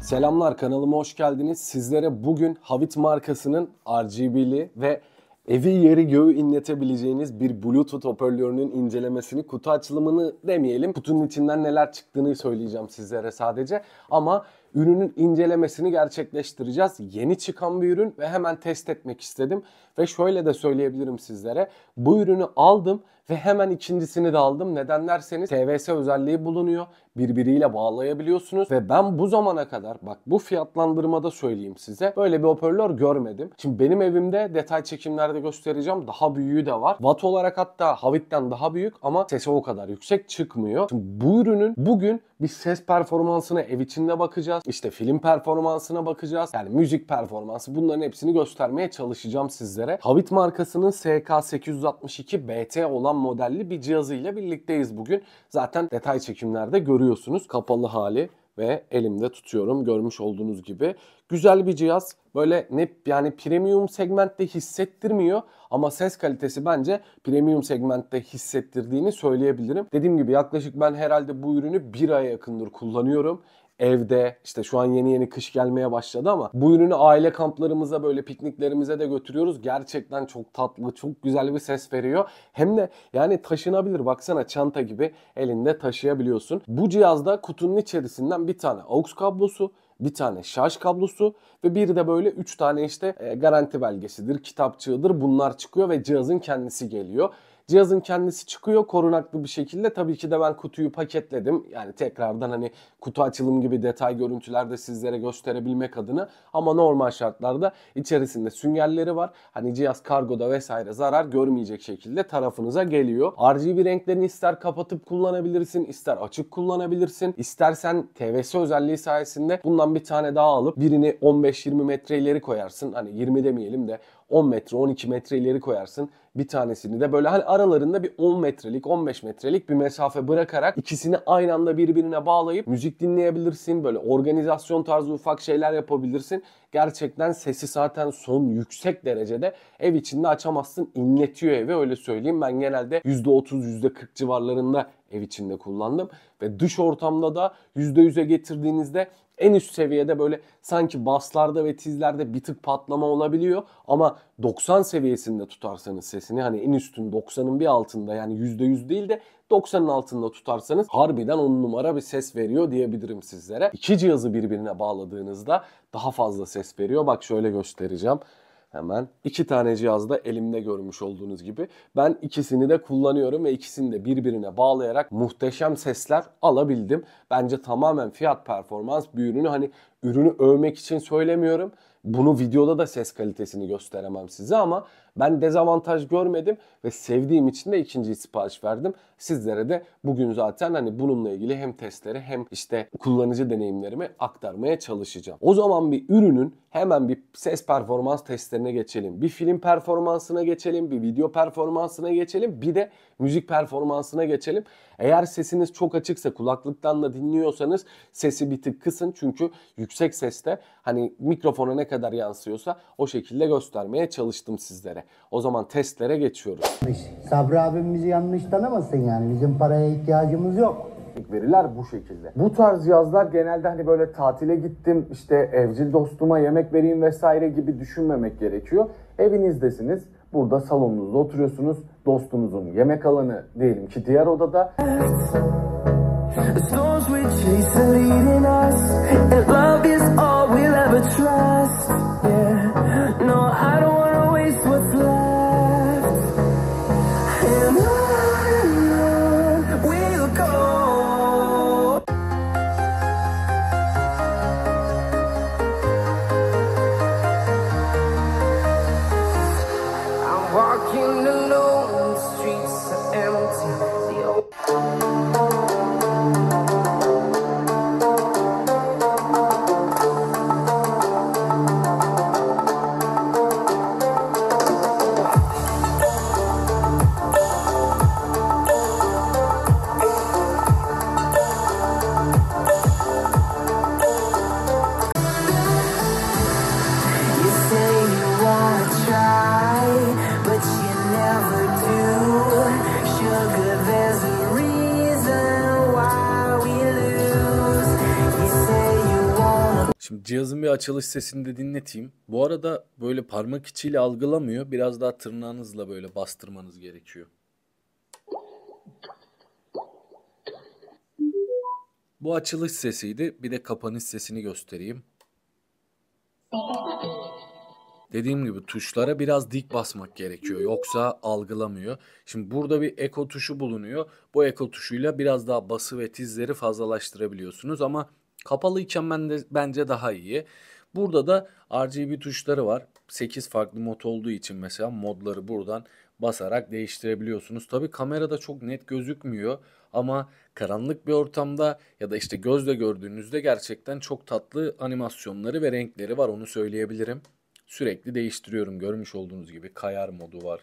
Selamlar kanalıma hoş geldiniz. Sizlere bugün Havit markasının RGB'li ve Evi yeri göğü inletebileceğiniz bir Bluetooth hoparlörünün incelemesini, kutu açılımını demeyelim. Kutunun içinden neler çıktığını söyleyeceğim sizlere sadece. Ama ürünün incelemesini gerçekleştireceğiz. Yeni çıkan bir ürün ve hemen test etmek istedim. Ve şöyle de söyleyebilirim sizlere. Bu ürünü aldım ve hemen ikincisini de aldım. Neden derseniz TVS özelliği bulunuyor. Birbiriyle bağlayabiliyorsunuz ve ben bu zamana kadar bak bu fiyatlandırmada söyleyeyim size böyle bir hoparlör görmedim. Şimdi benim evimde detay çekimlerde göstereceğim. Daha büyüğü de var. Watt olarak hatta Havit'ten daha büyük ama sesi o kadar yüksek çıkmıyor. Şimdi bu ürünün bugün bir ses performansına ev içinde bakacağız. İşte film performansına bakacağız. Yani müzik performansı bunların hepsini göstermeye çalışacağım sizlere. Havit markasının SK862 BT olan Titan modelli bir cihazıyla birlikteyiz bugün. Zaten detay çekimlerde görüyorsunuz kapalı hali ve elimde tutuyorum görmüş olduğunuz gibi. Güzel bir cihaz. Böyle ne yani premium segmentte hissettirmiyor ama ses kalitesi bence premium segmentte hissettirdiğini söyleyebilirim. Dediğim gibi yaklaşık ben herhalde bu ürünü bir aya yakındır kullanıyorum evde işte şu an yeni yeni kış gelmeye başladı ama bu ürünü aile kamplarımıza böyle pikniklerimize de götürüyoruz. Gerçekten çok tatlı, çok güzel bir ses veriyor. Hem de yani taşınabilir baksana çanta gibi elinde taşıyabiliyorsun. Bu cihazda kutunun içerisinden bir tane aux kablosu, bir tane şarj kablosu ve bir de böyle 3 tane işte e, garanti belgesidir, kitapçığıdır bunlar çıkıyor ve cihazın kendisi geliyor. Cihazın kendisi çıkıyor korunaklı bir şekilde. Tabii ki de ben kutuyu paketledim. Yani tekrardan hani kutu açılım gibi detay görüntüler de sizlere gösterebilmek adına. Ama normal şartlarda içerisinde süngerleri var. Hani cihaz kargoda vesaire zarar görmeyecek şekilde tarafınıza geliyor. RGB renklerini ister kapatıp kullanabilirsin, ister açık kullanabilirsin. İstersen TVS özelliği sayesinde bundan bir tane daha alıp birini 15-20 metre ileri koyarsın. Hani 20 demeyelim de 10 metre 12 metre ileri koyarsın. Bir tanesini de böyle hani aralarında bir 10 metrelik 15 metrelik bir mesafe bırakarak ikisini aynı anda birbirine bağlayıp müzik dinleyebilirsin. Böyle organizasyon tarzı ufak şeyler yapabilirsin. Gerçekten sesi zaten son yüksek derecede ev içinde açamazsın. inletiyor evi öyle söyleyeyim. Ben genelde %30 %40 civarlarında ev içinde kullandım. Ve dış ortamda da %100'e getirdiğinizde en üst seviyede böyle sanki baslarda ve tizlerde bir tık patlama olabiliyor ama 90 seviyesinde tutarsanız sesini hani en üstün 90'ın bir altında yani %100 değil de 90'ın altında tutarsanız harbiden 10 numara bir ses veriyor diyebilirim sizlere. İki cihazı birbirine bağladığınızda daha fazla ses veriyor. Bak şöyle göstereceğim. Hemen iki tane da elimde görmüş olduğunuz gibi. Ben ikisini de kullanıyorum ve ikisini de birbirine bağlayarak muhteşem sesler alabildim. Bence tamamen fiyat performans bir ürünü hani ürünü övmek için söylemiyorum. Bunu videoda da ses kalitesini gösteremem size ama ben dezavantaj görmedim ve sevdiğim için de ikinciyi sipariş verdim. Sizlere de bugün zaten hani bununla ilgili hem testleri hem işte kullanıcı deneyimlerimi aktarmaya çalışacağım. O zaman bir ürünün hemen bir ses performans testlerine geçelim. Bir film performansına geçelim, bir video performansına geçelim, bir de müzik performansına geçelim. Eğer sesiniz çok açıksa kulaklıktan da dinliyorsanız sesi bir tık kısın çünkü yüksek seste hani mikrofona ne kadar yansıyorsa o şekilde göstermeye çalıştım sizlere. O zaman testlere geçiyoruz. Sabri abimizi yanlış tanımasın yani. Bizim paraya ihtiyacımız yok veriler bu şekilde. Bu tarz yazlar genelde hani böyle tatile gittim işte evcil dostuma yemek vereyim vesaire gibi düşünmemek gerekiyor. Evinizdesiniz. Burada salonunuzda oturuyorsunuz. Dostunuzun yemek alanı diyelim ki diğer odada. cihazın bir açılış sesini de dinleteyim. Bu arada böyle parmak içiyle algılamıyor. Biraz daha tırnağınızla böyle bastırmanız gerekiyor. Bu açılış sesiydi. Bir de kapanış sesini göstereyim. Dediğim gibi tuşlara biraz dik basmak gerekiyor. Yoksa algılamıyor. Şimdi burada bir eko tuşu bulunuyor. Bu eko tuşuyla biraz daha bası ve tizleri fazlalaştırabiliyorsunuz ama Kapalı iken ben de, bence daha iyi. Burada da RGB tuşları var. 8 farklı mod olduğu için mesela modları buradan basarak değiştirebiliyorsunuz. Tabi kamerada çok net gözükmüyor ama karanlık bir ortamda ya da işte gözle gördüğünüzde gerçekten çok tatlı animasyonları ve renkleri var onu söyleyebilirim. Sürekli değiştiriyorum görmüş olduğunuz gibi kayar modu var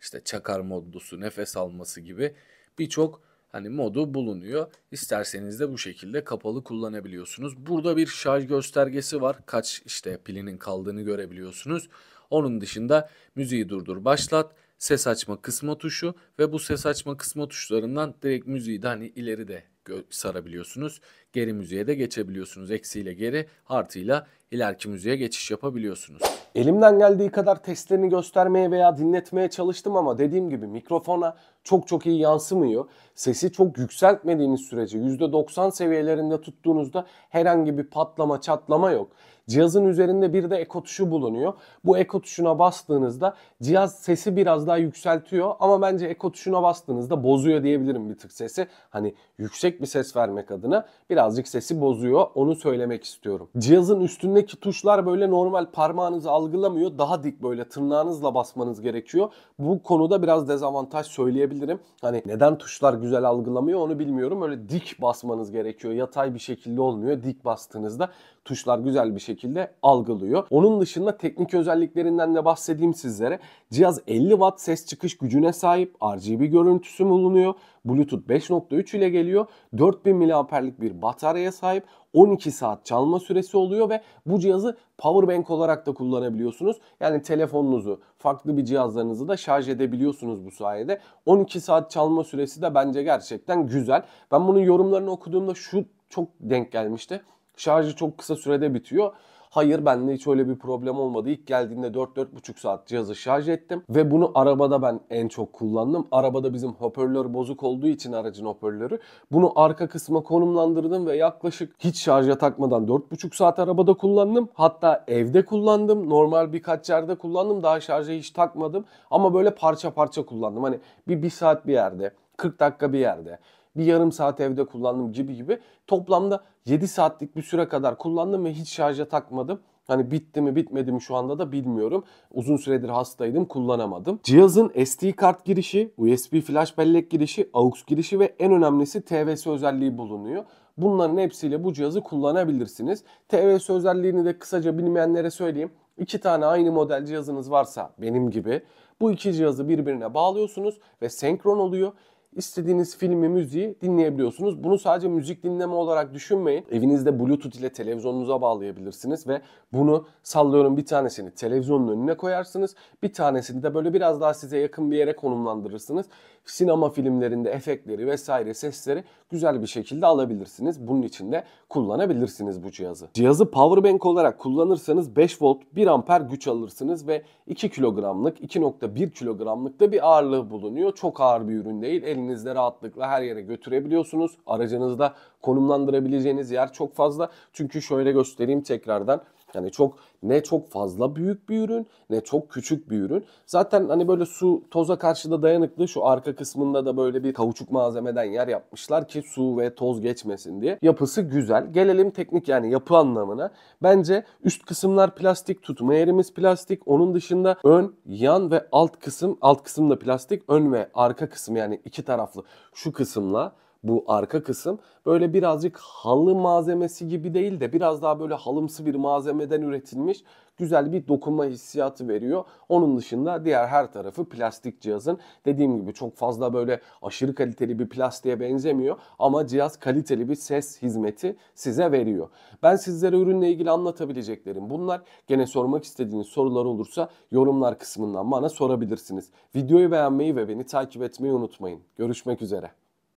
işte çakar modlusu nefes alması gibi birçok hani modu bulunuyor. İsterseniz de bu şekilde kapalı kullanabiliyorsunuz. Burada bir şarj göstergesi var. Kaç işte pilinin kaldığını görebiliyorsunuz. Onun dışında müziği durdur başlat ses açma kısma tuşu ve bu ses açma kısma tuşlarından direkt müziği de hani ileri de sarabiliyorsunuz geri müziğe de geçebiliyorsunuz. Eksiyle geri, artıyla ileriki müziğe geçiş yapabiliyorsunuz. Elimden geldiği kadar testlerini göstermeye veya dinletmeye çalıştım ama dediğim gibi mikrofona çok çok iyi yansımıyor. Sesi çok yükseltmediğiniz sürece %90 seviyelerinde tuttuğunuzda herhangi bir patlama çatlama yok. Cihazın üzerinde bir de eko tuşu bulunuyor. Bu eko tuşuna bastığınızda cihaz sesi biraz daha yükseltiyor ama bence eko tuşuna bastığınızda bozuyor diyebilirim bir tık sesi. Hani yüksek bir ses vermek adına biraz birazcık sesi bozuyor. Onu söylemek istiyorum. Cihazın üstündeki tuşlar böyle normal parmağınızı algılamıyor. Daha dik böyle tırnağınızla basmanız gerekiyor. Bu konuda biraz dezavantaj söyleyebilirim. Hani neden tuşlar güzel algılamıyor onu bilmiyorum. Öyle dik basmanız gerekiyor. Yatay bir şekilde olmuyor. Dik bastığınızda tuşlar güzel bir şekilde algılıyor. Onun dışında teknik özelliklerinden de bahsedeyim sizlere. Cihaz 50 watt ses çıkış gücüne sahip. RGB görüntüsü bulunuyor. Bluetooth 5.3 ile geliyor. 4000 mAh'lik bir batarya bataryaya sahip 12 saat çalma süresi oluyor ve bu cihazı power bank olarak da kullanabiliyorsunuz. Yani telefonunuzu, farklı bir cihazlarınızı da şarj edebiliyorsunuz bu sayede. 12 saat çalma süresi de bence gerçekten güzel. Ben bunun yorumlarını okuduğumda şu çok denk gelmişti. Şarjı çok kısa sürede bitiyor. Hayır bende hiç öyle bir problem olmadı. İlk geldiğinde 4-4,5 saat cihazı şarj ettim ve bunu arabada ben en çok kullandım. Arabada bizim hoparlör bozuk olduğu için aracın hoparlörü. Bunu arka kısma konumlandırdım ve yaklaşık hiç şarja takmadan 4,5 saat arabada kullandım. Hatta evde kullandım. Normal birkaç yerde kullandım. Daha şarja hiç takmadım. Ama böyle parça parça kullandım. Hani bir, bir saat bir yerde, 40 dakika bir yerde bir yarım saat evde kullandım gibi gibi. Toplamda 7 saatlik bir süre kadar kullandım ve hiç şarja takmadım. Hani bitti mi bitmedi mi şu anda da bilmiyorum. Uzun süredir hastaydım kullanamadım. Cihazın SD kart girişi, USB flash bellek girişi, AUX girişi ve en önemlisi TVS özelliği bulunuyor. Bunların hepsiyle bu cihazı kullanabilirsiniz. TVS özelliğini de kısaca bilmeyenlere söyleyeyim. İki tane aynı model cihazınız varsa benim gibi bu iki cihazı birbirine bağlıyorsunuz ve senkron oluyor istediğiniz filmi, müziği dinleyebiliyorsunuz. Bunu sadece müzik dinleme olarak düşünmeyin. Evinizde Bluetooth ile televizyonunuza bağlayabilirsiniz ve bunu sallıyorum bir tanesini televizyonun önüne koyarsınız. Bir tanesini de böyle biraz daha size yakın bir yere konumlandırırsınız. Sinema filmlerinde efektleri vesaire sesleri güzel bir şekilde alabilirsiniz. Bunun için de kullanabilirsiniz bu cihazı. Cihazı powerbank olarak kullanırsanız 5 volt 1 amper güç alırsınız ve 2 kilogramlık 2.1 kilogramlık da bir ağırlığı bulunuyor. Çok ağır bir ürün değil. Elin elinizde rahatlıkla her yere götürebiliyorsunuz. Aracınızda konumlandırabileceğiniz yer çok fazla. Çünkü şöyle göstereyim tekrardan. Yani çok ne çok fazla büyük bir ürün ne çok küçük bir ürün. Zaten hani böyle su toza karşı da dayanıklı şu arka kısmında da böyle bir kauçuk malzemeden yer yapmışlar ki su ve toz geçmesin diye. Yapısı güzel. Gelelim teknik yani yapı anlamına. Bence üst kısımlar plastik, tutma yerimiz plastik. Onun dışında ön, yan ve alt kısım, alt kısım da plastik. Ön ve arka kısım yani iki taraflı şu kısımla bu arka kısım böyle birazcık halı malzemesi gibi değil de biraz daha böyle halımsı bir malzemeden üretilmiş güzel bir dokunma hissiyatı veriyor. Onun dışında diğer her tarafı plastik cihazın. Dediğim gibi çok fazla böyle aşırı kaliteli bir plastiğe benzemiyor ama cihaz kaliteli bir ses hizmeti size veriyor. Ben sizlere ürünle ilgili anlatabileceklerim bunlar. Gene sormak istediğiniz sorular olursa yorumlar kısmından bana sorabilirsiniz. Videoyu beğenmeyi ve beni takip etmeyi unutmayın. Görüşmek üzere.